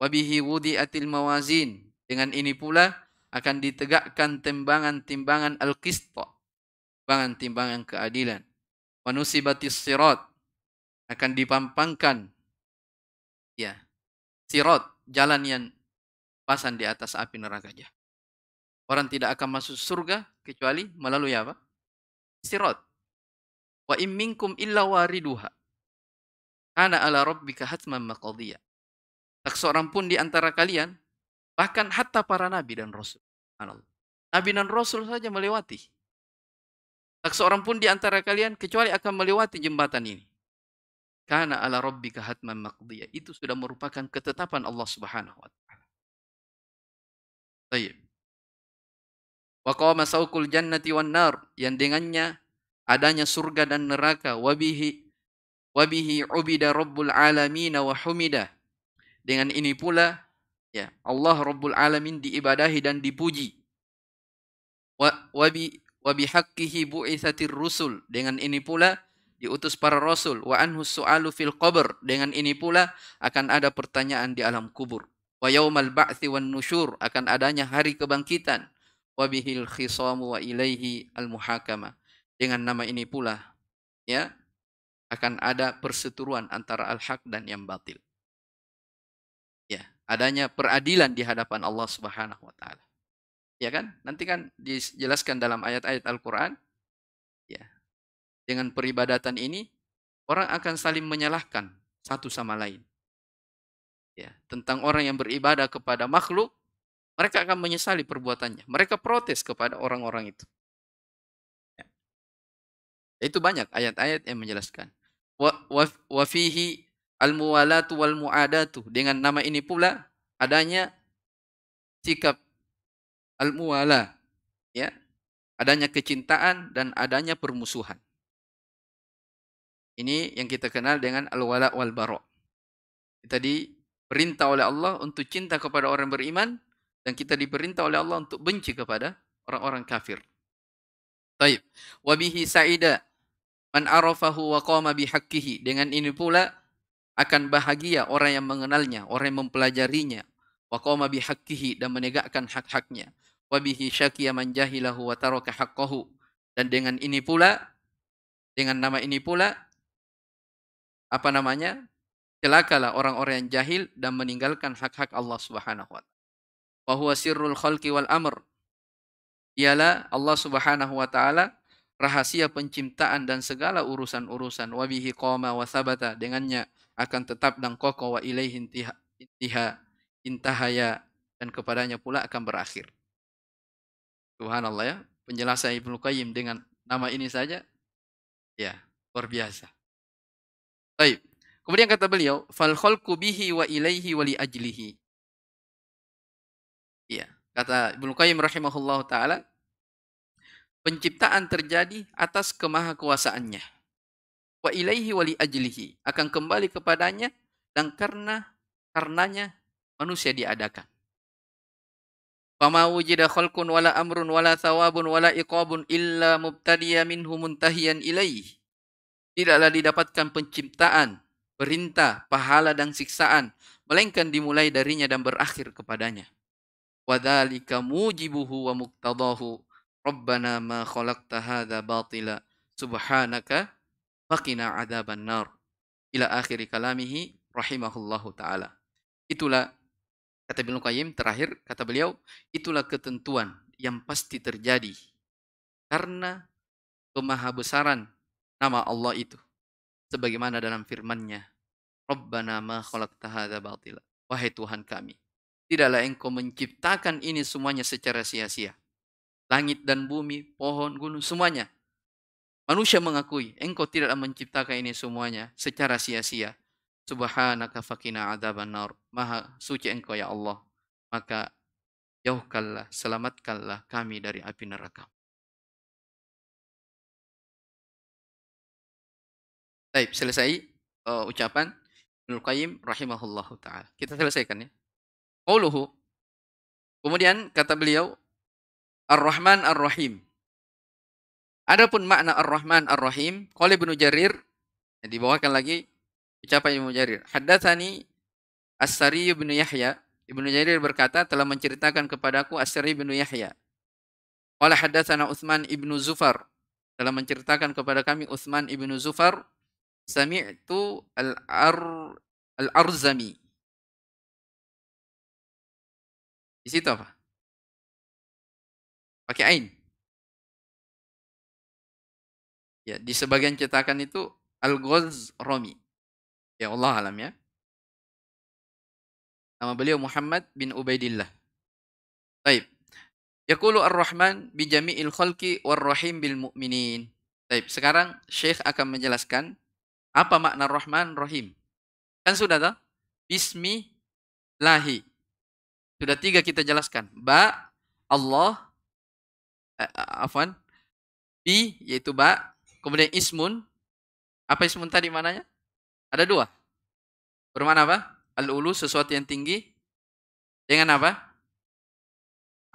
Wabihi wudi'atil mawazin. Dengan ini pula, akan ditegakkan timbangan-timbangan al-qista, timbangan-timbangan keadilan. Wanusibatis sirat akan dipampangkan ya sirat jalan yang pasan di atas api neraka aja. Orang tidak akan masuk surga kecuali melalui apa? Sirat. Wa minkum illa wariduha. Kana ala rabbika hatman maqadiyah. Tak seorang pun di antara kalian Bahkan hatta para nabi dan rasul. Nabi dan rasul saja melewati. Tak seorang pun di antara kalian kecuali akan melewati jembatan ini. Karena ala robbi kehatman maqdiyah. Itu sudah merupakan ketetapan Allah Subhanahu wa taala. Baik. Wa qama saukul jannati wan nar yang dengannya adanya surga dan neraka wabihi wabihi ubida rabbul alamin wa humida. Dengan ini pula Ya, Allah Rabbul Alamin diibadahi dan dipuji. Wa wabi wabihaqqihi bu'itsatir rusul. Dengan ini pula diutus para rasul wa anhu su'alu fil qabr. Dengan ini pula akan ada pertanyaan di alam kubur. Wa yaumal ba'tsi wan nusyur akan adanya hari kebangkitan. Wa bihil khisamu wa ilaihi al muhakama. Dengan nama ini pula ya akan ada perseteruan antara al-haq dan yang batil adanya peradilan di hadapan Allah Subhanahu wa taala. Ya kan? Nanti kan dijelaskan dalam ayat-ayat Al-Qur'an ya. Dengan peribadatan ini orang akan saling menyalahkan satu sama lain. Ya, tentang orang yang beribadah kepada makhluk, mereka akan menyesali perbuatannya. Mereka protes kepada orang-orang itu. Ya. Itu banyak ayat-ayat yang menjelaskan. Wa, wa, fihi Al-muwalatu wal muadatu. Dengan nama ini pula adanya sikap al-muwala. Ya. Adanya kecintaan dan adanya permusuhan. Ini yang kita kenal dengan al-wala wal bara. Kita diperintah oleh Allah untuk cinta kepada orang beriman dan kita diperintah oleh Allah untuk benci kepada orang-orang kafir. baik Wabihi sa'ida man arafahu wa qama bihaqqihi. Dengan ini pula akan bahagia orang yang mengenalnya, orang yang mempelajarinya, wa qama bihaqqihi dan menegakkan hak-haknya, wa bihi syaqiya man jahilahu wa taraka haqqahu. Dan dengan ini pula dengan nama ini pula apa namanya? celakalah orang-orang yang jahil dan meninggalkan hak-hak Allah Subhanahu wa taala. Wa huwa sirrul khalqi wal amr. Ialah Allah Subhanahu wa taala rahasia penciptaan dan segala urusan-urusan. Wa bihi qama wa sabata. Dengannya akan tetap dan kokoh wa ilaihi intiha, intiha intahaya dan kepadanya pula akan berakhir. Subhanallah ya, penjelasan Ibnu Qayyim dengan nama ini saja ya, luar biasa. Baik. Kemudian kata beliau, fal khalqu bihi wa ilaihi wa li ajlihi. Iya, kata Ibnu Qayyim rahimahullahu taala, penciptaan terjadi atas kemahakuasaannya wa ilaihi wa li ajlihi akan kembali kepadanya dan karena karenanya manusia diadakan. Fama wujida khalqun wala amrun wala thawabun wala iqabun illa mubtadiya minhu muntahiyan ilaih. Tidaklah didapatkan penciptaan, perintah, pahala dan siksaan, melainkan dimulai darinya dan berakhir kepadanya. dzalika mujibuhu wa muqtadahu. Rabbana ma khalaqta hadza batila subhanaka faqina adzaban nar. Ila akhiri kalamihi rahimahullahu ta'ala. Itulah, kata Ibnu Qayyim terakhir, kata beliau, itulah ketentuan yang pasti terjadi. Karena kemahabesaran nama Allah itu. Sebagaimana dalam Firman-Nya Rabbana ma khalaqta hadza batila. Wahai Tuhan kami, tidaklah engkau menciptakan ini semuanya secara sia-sia. Langit dan bumi, pohon, gunung, semuanya Manusia mengakui, engkau tidak menciptakan ini semuanya secara sia-sia. Subhanaka faqina adzaban nar. Maha suci engkau ya Allah. Maka jauhkanlah, selamatkanlah kami dari api neraka. Baik, selesai uh, ucapan Ibnu Qayyim rahimahullah taala. Kita selesaikan ya. Qauluhu. Kemudian kata beliau Ar-Rahman Ar-Rahim. Adapun makna Ar-Rahman Ar-Rahim, qala Ibnu Jarir, yang dibawakan lagi ucapan Ibnu Jarir. Haddatsani As-Sari bin Yahya, Ibnu Jarir berkata telah menceritakan kepadaku As-Sari bin Yahya. Qala haddatsana Utsman ibnu Zufar, telah menceritakan kepada kami Utsman ibnu Zufar, sami'tu al-ar al-arzami. Di situ apa? Pakai ain. Ya, di sebagian cetakan itu Al-Ghaz Romi. Ya Allah alam ya. Nama beliau Muhammad bin Ubaidillah. Baik. Yaqulu Ar-Rahman bi jami'il khalqi war-rahim bil mu'minin. Baik, sekarang Syekh akan menjelaskan apa makna Rahman Rahim. Kan sudah Bismi Lahi Sudah tiga kita jelaskan. Ba, Allah, eh, eh afwan, bi yaitu ba, Kemudian ismun. Apa ismun tadi mananya? Ada dua. Bermana apa? Al-ulu, sesuatu yang tinggi. Dengan apa?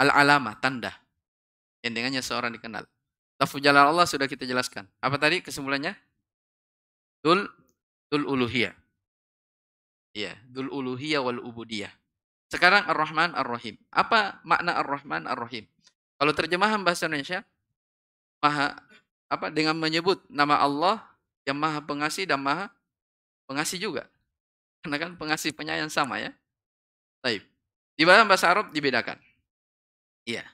Al-alama, tanda. Yang dengannya seorang dikenal. Lafu jalal Allah sudah kita jelaskan. Apa tadi kesimpulannya? Dul, dul uluhiyah. Ya dul uluhiyah wal ubudiyah. Sekarang Ar-Rahman Ar-Rahim. Apa makna Ar-Rahman Ar-Rahim? Kalau terjemahan bahasa Indonesia, Maha apa dengan menyebut nama Allah yang Maha Pengasih dan Maha Pengasih juga. Karena kan pengasih penyayang sama ya. Baik. Di dalam bahasa Arab dibedakan. Iya.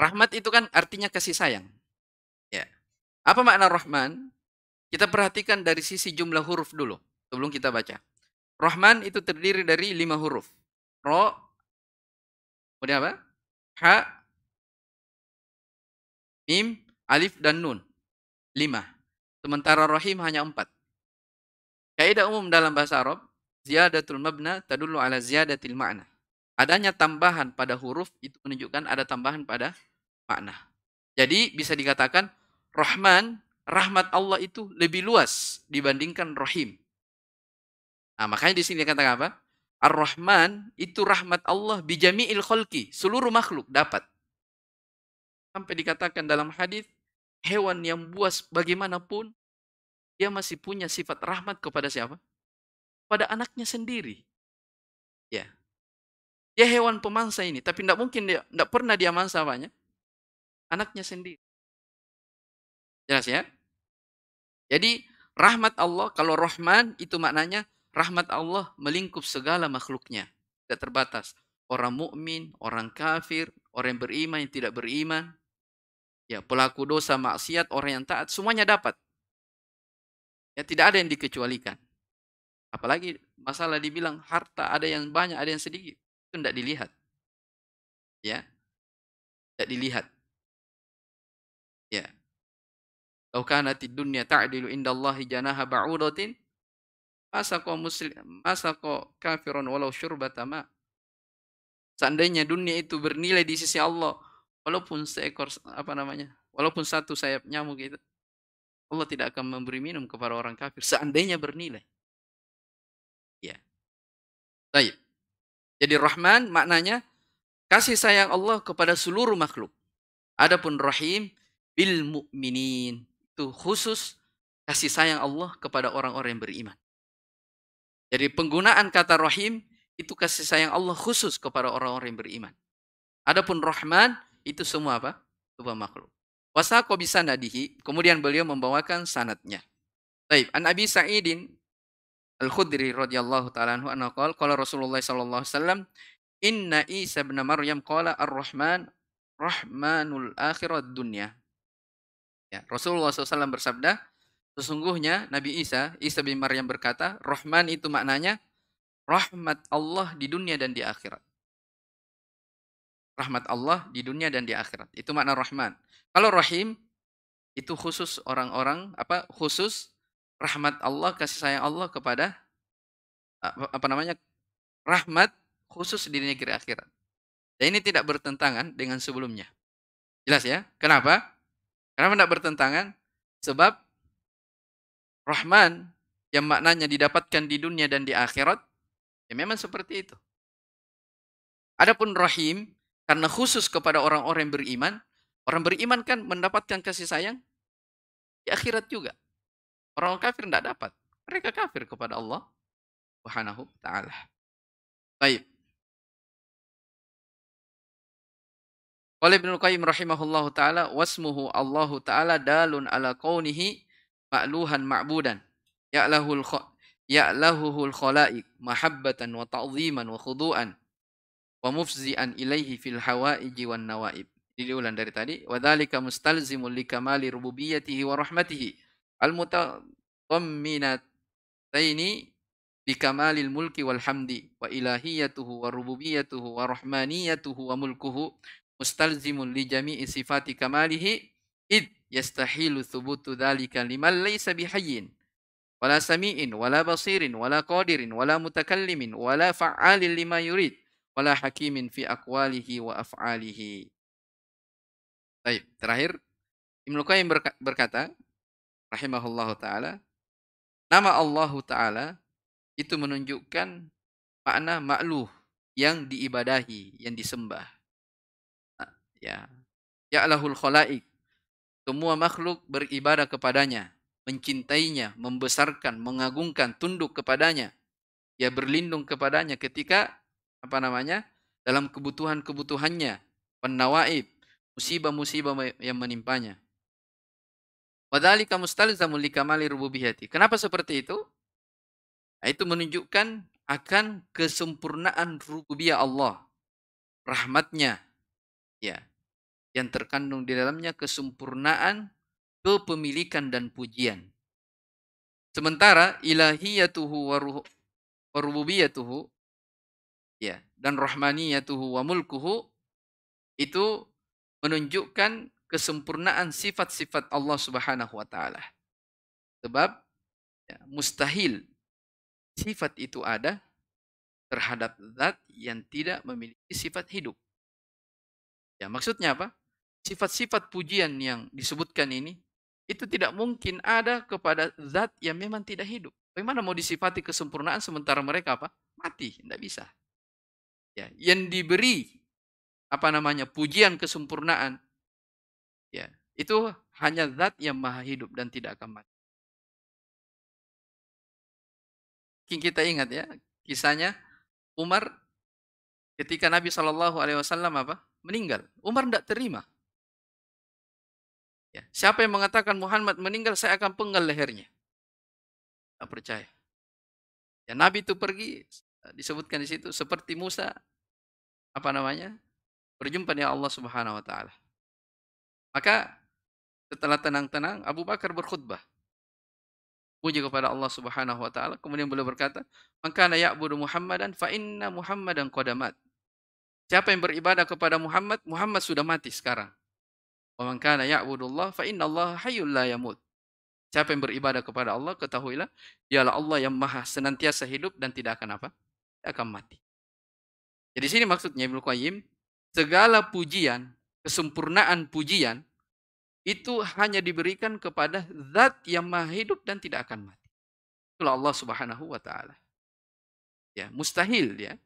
Rahmat itu kan artinya kasih sayang. Ya. Apa makna Rahman? Kita perhatikan dari sisi jumlah huruf dulu sebelum kita baca. Rahman itu terdiri dari lima huruf. Ro, kemudian apa? Ha, Mim, Alif, dan Nun lima. Sementara rahim hanya empat. Kaidah umum dalam bahasa Arab, ziyadatul mabna tadullu ala ziyadatil makna. Adanya tambahan pada huruf itu menunjukkan ada tambahan pada makna. Jadi bisa dikatakan Rahman, rahmat Allah itu lebih luas dibandingkan Rahim. Nah, makanya di sini dikatakan apa? Ar-Rahman itu rahmat Allah bijami'il khalqi, seluruh makhluk dapat. Sampai dikatakan dalam hadis hewan yang buas bagaimanapun, dia masih punya sifat rahmat kepada siapa? Pada anaknya sendiri. Ya. Dia hewan pemangsa ini, tapi tidak mungkin dia tidak pernah dia mangsa banyak. Anaknya sendiri. Jelas ya? Jadi rahmat Allah, kalau Rahman itu maknanya rahmat Allah melingkup segala makhluknya. Tidak terbatas. Orang mukmin, orang kafir, orang yang beriman, yang tidak beriman, ya pelaku dosa maksiat orang yang taat semuanya dapat ya tidak ada yang dikecualikan apalagi masalah dibilang harta ada yang banyak ada yang sedikit itu tidak dilihat ya tidak dilihat ya Lau kanatid dunya ta'dilu indallahi janaha ba'udatin masa kau muslim masa kau kafiron walau syurbatama seandainya dunia itu bernilai di sisi Allah walaupun seekor apa namanya walaupun satu sayap nyamuk itu Allah tidak akan memberi minum kepada orang kafir seandainya bernilai ya baik jadi Rahman maknanya kasih sayang Allah kepada seluruh makhluk adapun Rahim bil mukminin itu khusus kasih sayang Allah kepada orang-orang yang beriman jadi penggunaan kata Rahim itu kasih sayang Allah khusus kepada orang-orang yang beriman adapun Rahman itu semua apa? Tuba makhluk. Wasaqo nadihi, kemudian beliau membawakan sanatnya. Baik, an Abi Sa'idin Al-Khudri radhiyallahu taala anhu anna qala qala Rasulullah sallallahu alaihi wasallam inna Isa bin Maryam qala Ar-Rahman Rahmanul akhirat dunya. Ya, Rasulullah SAW bersabda, sesungguhnya Nabi Isa, Isa bin Maryam berkata, Rahman itu maknanya rahmat Allah di dunia dan di akhirat rahmat Allah di dunia dan di akhirat. Itu makna rahman. Kalau rahim itu khusus orang-orang apa khusus rahmat Allah kasih sayang Allah kepada apa, namanya rahmat khusus di negeri akhirat. Dan ini tidak bertentangan dengan sebelumnya. Jelas ya? Kenapa? karena tidak bertentangan? Sebab Rahman yang maknanya didapatkan di dunia dan di akhirat ya memang seperti itu. Adapun Rahim karena khusus kepada orang-orang yang beriman, orang beriman kan mendapatkan kasih sayang di akhirat juga. Orang kafir tidak dapat. Mereka kafir kepada Allah Subhanahu wa taala. Baik. Oleh Ibnu Qayyim rahimahullahu taala wasmuhu Allahu taala dalun ala kaunihi ma'luhan ma'budan ya'lahul ya'lahuhul khalaik mahabbatan wa ta'ziman wa khudu'an wa mufzi'an ilaihi fil hawaiji wan nawaib. Jadi ulang dari tadi, wa dzalika mustalzimul likamali rububiyyatihi wa rahmatihi al mutatamminataini bikamalil mulki wal hamdi wa ilahiyatuhu wa rububiyyatuhu wa rahmaniyatuhu wa mulkuhu mustalzimun li jami'i sifati kamalihi id yastahilu thubutu dhalika liman laysa bihayyin wala sami'in wala basirin wala qadirin wala mutakallimin wala fa'alin lima yurid wala hakimin fi aqwalihi wa af'alihi. Baik, terakhir Ibnu Qayyim berkata rahimahullahu taala, nama Allah taala itu menunjukkan makna makluh yang diibadahi, yang disembah. Nah, ya. ya Allahul khalaik. Semua makhluk beribadah kepadanya, mencintainya, membesarkan, mengagungkan, tunduk kepadanya. Ya berlindung kepadanya ketika apa namanya? dalam kebutuhan-kebutuhannya, penawaib, musibah-musibah yang menimpanya. Wadhalika mustalzamul likamali rububiyati. Kenapa seperti itu? Nah, itu menunjukkan akan kesempurnaan rububiyah Allah. Rahmatnya. Ya. Yang terkandung di dalamnya kesempurnaan, kepemilikan dan pujian. Sementara ilahiyatuhu waruh rububiyatuhu ya dan rahmaniyatuhu wa mulkuhu itu menunjukkan kesempurnaan sifat-sifat Allah Subhanahu wa taala. Sebab ya, mustahil sifat itu ada terhadap zat yang tidak memiliki sifat hidup. Ya, maksudnya apa? Sifat-sifat pujian yang disebutkan ini itu tidak mungkin ada kepada zat yang memang tidak hidup. Bagaimana mau disifati kesempurnaan sementara mereka apa? Mati, tidak bisa ya, yang diberi apa namanya pujian kesempurnaan ya itu hanya zat yang maha hidup dan tidak akan mati. Kita ingat ya kisahnya Umar ketika Nabi Shallallahu Alaihi Wasallam apa meninggal Umar tidak terima ya, siapa yang mengatakan Muhammad meninggal saya akan penggal lehernya Tak percaya ya Nabi itu pergi disebutkan di situ seperti Musa apa namanya berjumpa dengan Allah Subhanahu wa taala. Maka setelah tenang-tenang Abu Bakar berkhutbah puji kepada Allah Subhanahu wa taala kemudian beliau berkata maka ya ya'budu Muhammadan fa inna Muhammadan qadamat siapa yang beribadah kepada Muhammad Muhammad sudah mati sekarang maka naya Abu ya'budullah fa Allah hayyul la yamut siapa yang beribadah kepada Allah ketahuilah dialah Allah yang maha senantiasa hidup dan tidak akan apa akan mati. Jadi ya, sini maksudnya Ibnu Qayyim, segala pujian, kesempurnaan pujian itu hanya diberikan kepada zat yang maha hidup dan tidak akan mati. Itulah Allah Subhanahu wa taala. Ya, mustahil ya.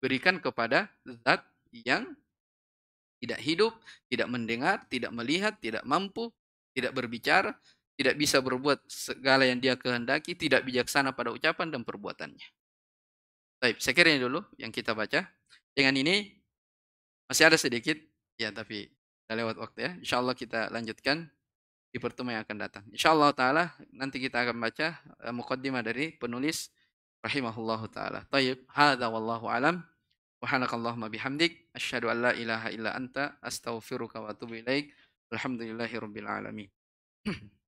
Berikan kepada zat yang tidak hidup, tidak mendengar, tidak melihat, tidak mampu, tidak berbicara, tidak bisa berbuat segala yang dia kehendaki, tidak bijaksana pada ucapan dan perbuatannya. Baik, saya ini dulu yang kita baca. Dengan ini masih ada sedikit, ya tapi kita lewat waktu ya. Insya Allah kita lanjutkan di pertemuan yang akan datang. Insya Allah Ta'ala nanti kita akan baca uh, eh, mukaddimah dari penulis rahimahullah Ta'ala. Tayyib, hadha wallahu alam. Subhanakallahumma bihamdik. Asyadu an la ilaha illa anta. Astaghfiruka wa atubu ilaik. Alhamdulillahi rabbil alamin. *clears throat*